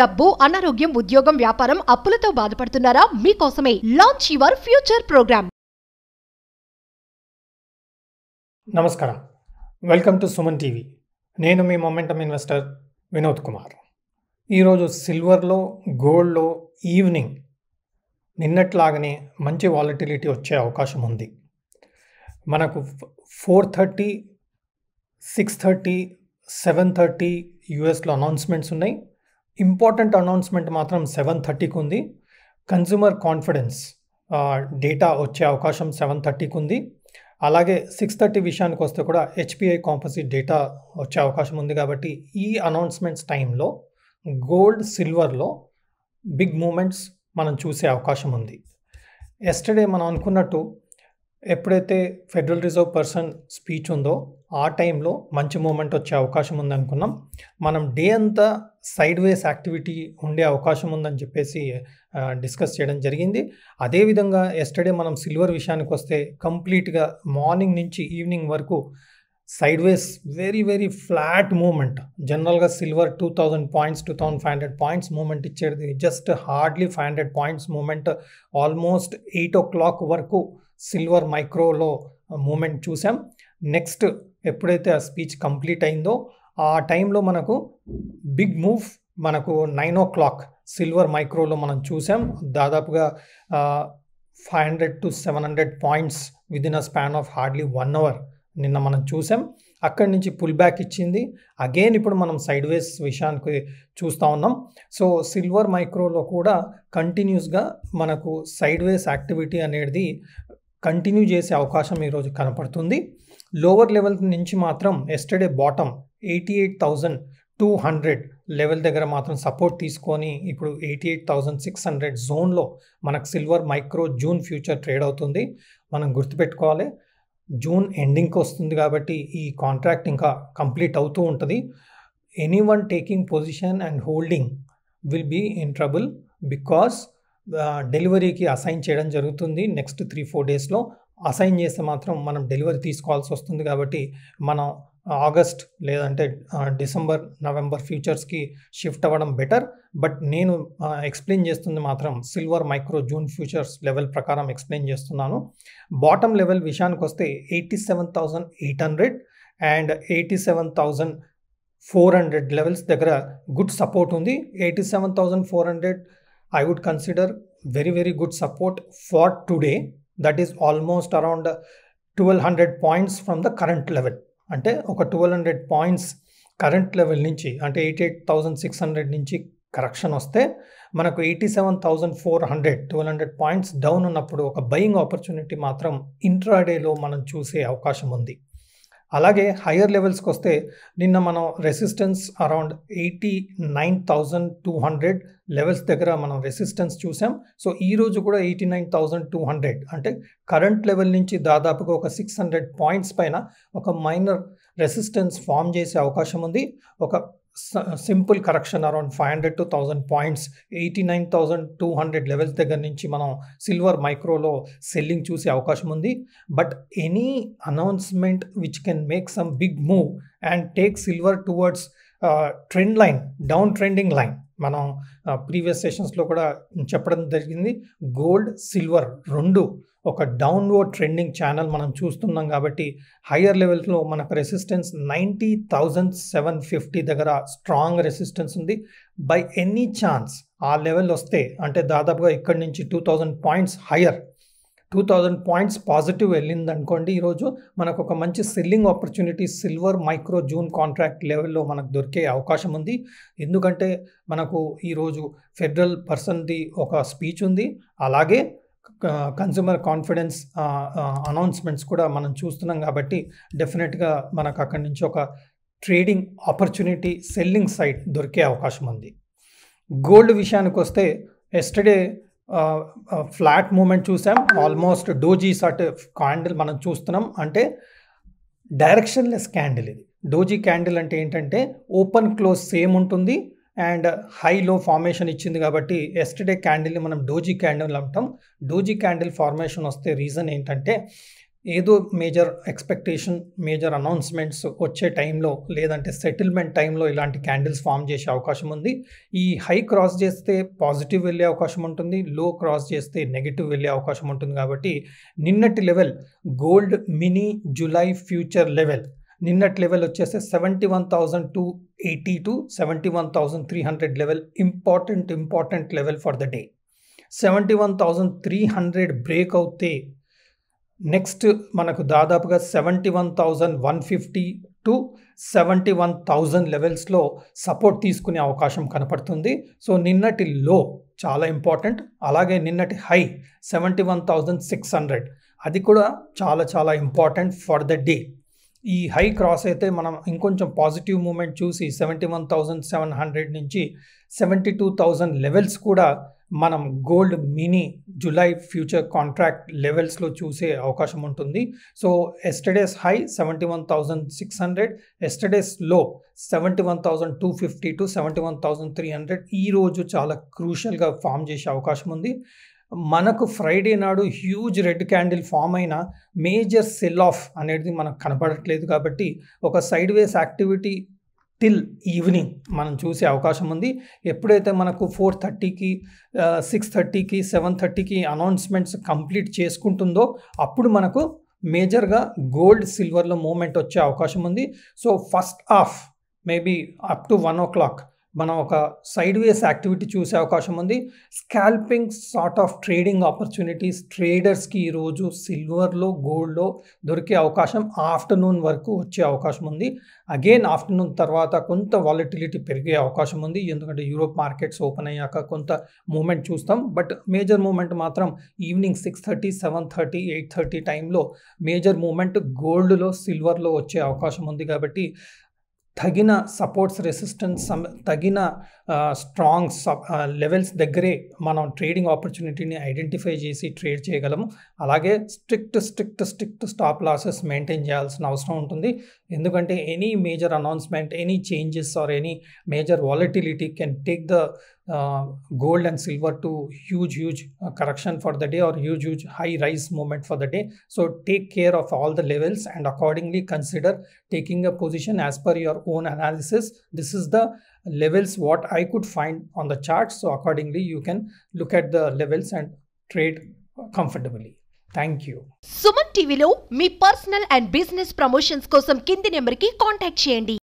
డబ్బు అనారోగ్యం ఉద్యోగం వ్యాపారం అప్పులతో బాధపడుతున్నారా మీకోసమే లాంచ్ యువర్ ఫ్యూచర్ ప్రోగ్రామ్ నమస్కారం వెల్కమ్ టు సుమన్ టీవీ నేను మీ మొమెంటం ఇన్వెస్టర్ వినోద్ కుమార్ ఈరోజు సిల్వర్లో గోల్డ్లో ఈవినింగ్ నిన్నట్లాగనే మంచి వాలటిలిటీ వచ్చే అవకాశం ఉంది మనకు four thirty six thirty seven thirty యుఎస్లో అనౌన్స్మెంట్స్ ఉన్నాయి ఇంపార్టెంట్ అనౌన్స్మెంట్ మాత్రం సెవెన్ థర్టీకి ఉంది కన్జ్యూమర్ కాన్ఫిడెన్స్ డేటా వచ్చే అవకాశం సెవెన్ థర్టీకి ఉంది అలాగే సిక్స్ థర్టీ విషయానికి వస్తే కూడా హెచ్పిఐ కాంపోజిట్ డేటా వచ్చే అవకాశం ఉంది కాబట్టి ఈ అనౌన్స్మెంట్స్ టైంలో గోల్డ్ సిల్వర్లో బిగ్ మూమెంట్స్ మనం చూసే అవకాశం ఉంది ఎస్టర్డే మనం అనుకున్నట్టు ఎప్పుడైతే ఫెడరల్ రిజర్వ్ పర్సన్ స్పీచ్ ఉందో ఆ టైంలో మంచి మూమెంట్ వచ్చే అవకాశం ఉందనుకున్నాం మనం డే అంతా సైడ్ వేస్ యాక్టివిటీ ఉండే అవకాశం ఉందని చెప్పేసి డిస్కస్ చేయడం జరిగింది అదేవిధంగా ఎస్టర్డే మనం సిల్వర్ విషయానికి వస్తే కంప్లీట్గా మార్నింగ్ నుంచి ఈవినింగ్ వరకు sideways very very flat moment జనరల్గా silver two thousand points two thousand five hundred points moment ఇచ్చేది just hardly five hundred points moment almost eight o'clock వరకు సిల్వర్ మైక్రోలో మూమెంట్ చూసాం నెక్స్ట్ ఎప్పుడైతే ఆ స్పీచ్ కంప్లీట్ అయిందో ఆ టైంలో మనకు బిగ్ మూవ్ మనకు నైన్ ఓ క్లాక్ సిల్వర్ మైక్రోలో మనం చూసాం దాదాపుగా five hundred to seven hundred points within a span of hardly one hour నిన్న మనం చూసాం అక్కడి నుంచి పుల్ బ్యాక్ ఇచ్చింది అగైన్ ఇప్పుడు మనం సైడ్ వేస్ విషయానికి చూస్తూ ఉన్నాం సో సిల్వర్ మైక్రోలో కూడా కంటిన్యూస్గా మనకు సైడ్ వేస్ యాక్టివిటీ అనేది కంటిన్యూ చేసే అవకాశం ఈరోజు కనపడుతుంది లోవర్ లెవెల్ నుంచి మాత్రం yesterday bottom eighty eight thousand two hundred level దగ్గర మాత్రం సపోర్ట్ తీసుకొని ఇప్పుడు eighty eight thousand six hundred జోన్లో మనకు silver micro June future trade అవుతుంది మనం గుర్తుపెట్టుకోవాలి జూన్ ఎండింగ్కి వస్తుంది కాబట్టి ఈ కాంట్రాక్ట్ ఇంకా కంప్లీట్ అవుతూ ఉంటుంది any one taking position and holding will be in trouble because డెలివరీకి అసైన్ చేయడం జరుగుతుంది నెక్స్ట్ త్రీ ఫోర్ డేస్లో అసైన్ చేస్తే మాత్రం మనం డెలివరీ తీసుకోవాల్సి వస్తుంది కాబట్టి మనం ఆగస్ట్ లేదంటే డిసెంబర్ నవంబర్ ఫ్యూచర్స్కి షిఫ్ట్ అవ్వడం బెటర్ బట్ నేను ఎక్స్ప్లెయిన్ చేస్తుంది మాత్రం silver micro June futures level ప్రకారం ఎక్స్ప్లెయిన్ చేస్తున్నాను బాటమ్ లెవెల్ విషయానికి వస్తే eighty seven thousand eight hundred and eighty seven thousand four hundred levels దగ్గర గుడ్ సపోర్ట్ ఉంది eighty seven thousand four hundred I would consider very very good support for today that is almost around around hundred points from the current level అంటే ఒక twelve hundred points current level నుంచి అంటే eight eight thousand six hundred నుంచి correction వస్తే మనకు eighty seven thousand four hundred twelve hundred points down ఉన్నప్పుడు ఒక buying opportunity మాత్రం ఇంట్రాడేలో మనం చూసే అవకాశం ఉంది అలాగే హయ్యర్ లెవెల్స్కి వస్తే నిన్న మనం resistance around eighty nine thousand two hundred levels దగ్గర మనం రెసిస్టెన్స్ చూసాం సో ఈరోజు కూడా eighty nine thousand two hundred అంటే కరెంట్ లెవెల్ నుంచి దాదాపుగా ఒక సిక్స్ హండ్రెడ్ పాయింట్స్ పైన ఒక మైనర్ రెసిస్టెన్స్ ఫామ్ చేసే అవకాశం ఉంది ఒక simple correction around five hundred to thousand points eighty nine thousand two hundred levels దగ్గర నుంచి మనం సిల్వర్ మైక్రోలో సెల్లింగ్ చూసే అవకాశం ఉంది but any announcement which can make some big move and take silver towards trend line down trending line మనం previous సెషన్స్లో కూడా చెప్పడం జరిగింది గోల్డ్ సిల్వర్ రెండు ఒక డౌన్వర్డ్ ట్రెండింగ్ ఛానల్ మనం చూస్తున్నాం కాబట్టి హయ్యర్ లెవెల్స్లో మనకు resistance ninety thousand seven fifty దగ్గర స్ట్రాంగ్ రెసిస్టెన్స్ ఉంది బై ఎనీ ఛాన్స్ ఆ లెవెల్ వస్తే అంటే దాదాపుగా ఇక్కడి నుంచి two thousand points higher two thousand points positive వెళ్ళింది అనుకోండి ఈరోజు మనకు ఒక మంచి selling opportunity silver micro June contract లెవెల్లో మనకు దొరికే అవకాశం ఉంది ఎందుకంటే మనకు ఈరోజు ఫెడరల్ పర్సన్ది ఒక స్పీచ్ ఉంది అలాగే కన్సూమర్ కాన్ఫిడెన్స్ అనౌన్స్మెంట్స్ కూడా మనం చూస్తున్నాం కాబట్టి డెఫినెట్గా మనకు అక్కడి నుంచి ఒక ట్రేడింగ్ ఆపర్చునిటీ సెల్లింగ్ సైట్ దొరికే అవకాశం ఉంది గోల్డ్ విషయానికి వస్తే ఎస్టర్డే ఫ్లాట్ మూమెంట్ చూసాం ఆల్మోస్ట్ డోజీ సర్ట్ క్యాండిల్ మనం చూస్తున్నాం అంటే డైరెక్షన్లెస్ క్యాండిల్ ఇది డోజీ క్యాండిల్ అంటే ఏంటంటే ఓపెన్ క్లోజ్ సేమ్ ఉంటుంది అండ్ హైలో ఫార్మేషన్ ఇచ్చింది కాబట్టి ఎస్టర్డే క్యాండిల్ని మనం డోజీ క్యాండిల్ అంటాం డోజీ క్యాండిల్ ఫార్మేషన్ వస్తే రీజన్ ఏంటంటే ఏదో మేజర్ ఎక్స్పెక్టేషన్ మేజర్ అనౌన్స్మెంట్స్ వచ్చే టైంలో లేదంటే సెటిల్మెంట్ టైంలో ఇలాంటి క్యాండిల్స్ ఫామ్ చేసే అవకాశం ఉంది ఈ హై క్రాస్ చేస్తే పాజిటివ్ వెళ్ళే అవకాశం ఉంటుంది లో క్రాస్ చేస్తే నెగిటివ్ వెళ్ళే అవకాశం ఉంటుంది కాబట్టి నిన్నటి level gold mini July future level నిన్నటి లెవెల్ వచ్చేసి seventy one thousand two eighty to seventy one thousand three hundred level important important level for the day seventy one thousand three hundred break అవుతే next మనకు దాదాపుగా seventy one thousand one fifty to seventy one thousand లెవెల్స్లో support తీసుకునే అవకాశం కనపడుతుంది so నిన్నటి లో చాలా ఇంపార్టెంట్ అలాగే నిన్నటి high seventy one thousand six hundred అది కూడా చాలా చాలా ఇంపార్టెంట్ ఫర్ ద డే ఈ హై క్రాస్ అయితే మనం ఇంకొంచెం పాజిటివ్ మూమెంట్ చూసి seventy one thousand seven hundred నుంచి సెవెంటీ టూ థౌజండ్ లెవెల్స్ కూడా మనం gold mini July future contract లెవెల్స్లో చూసే అవకాశం ఉంటుంది so yesterday's high seventy one thousand six hundred yesterday's low seventy one thousand two fifty to seventy one thousand three hundred ఈరోజు చాలా క్రూషియల్గా form చేసే అవకాశం ఉంది మనకు ఫ్రైడే నాడు హ్యూజ్ రెడ్ క్యాండిల్ ఫామ్ అయిన మేజర్ సెల్ ఆఫ్ అనేది మనకు కనపడట్లేదు కాబట్టి ఒక sideways activity till evening మనం చూసే అవకాశం ఉంది ఎప్పుడైతే మనకు ఫోర్ థర్టీకి సిక్స్ థర్టీకి సెవెన్ థర్టీకి అనౌన్స్మెంట్స్ కంప్లీట్ చేసుకుంటుందో అప్పుడు మనకు మేజర్గా గోల్డ్ సిల్వర్లో మూమెంట్ వచ్చే అవకాశం ఉంది so first half maybe up to one o'clock మనం ఒక సైడ్ వేస్ యాక్టివిటీ చూసే అవకాశం ఉంది scalping sort of trading opportunities ట్రేడర్స్కి ఈరోజు సిల్వర్లో గోల్డ్లో దొరికే అవకాశం ఆఫ్టర్నూన్ వరకు వచ్చే అవకాశం ఉంది అగైన్ ఆఫ్టర్నూన్ తర్వాత కొంత వాలిటిలిటీ పెరిగే అవకాశం ఉంది ఎందుకంటే యూరోప్ మార్కెట్స్ ఓపెన్ అయ్యాక కొంత మూమెంట్ చూస్తాం బట్ మేజర్ మూమెంట్ మాత్రం evening six thirty seven thirty eight thirty టైంలో మేజర్ మూమెంట్ గోల్డ్లో సిల్వర్లో వచ్చే అవకాశం ఉంది కాబట్టి తగిన సపోర్ట్స్ రెసిస్టెన్స్ తగిన స్ట్రాంగ్ లెవెల్స్ దగ్గరే మనం ట్రేడింగ్ ఆపర్చునిటీని ఐడెంటిఫై చేసి ట్రేడ్ చేయగలము అలాగే strict strict strict stop losses maintain చేయాల్సిన అవసరం ఉంటుంది ఎందుకంటే any major announcement any changes or any major volatility can take the uh, gold and silver to huge huge uh, correction for the day or huge huge high rise moment for the day so take care of all the levels and accordingly consider taking a position as per your own analysis this is the levels what i could find on the chart so accordingly you can look at the levels and trade comfortably Thank you. Suman me personal and business promotions kosam కోసం number ki contact చేయండి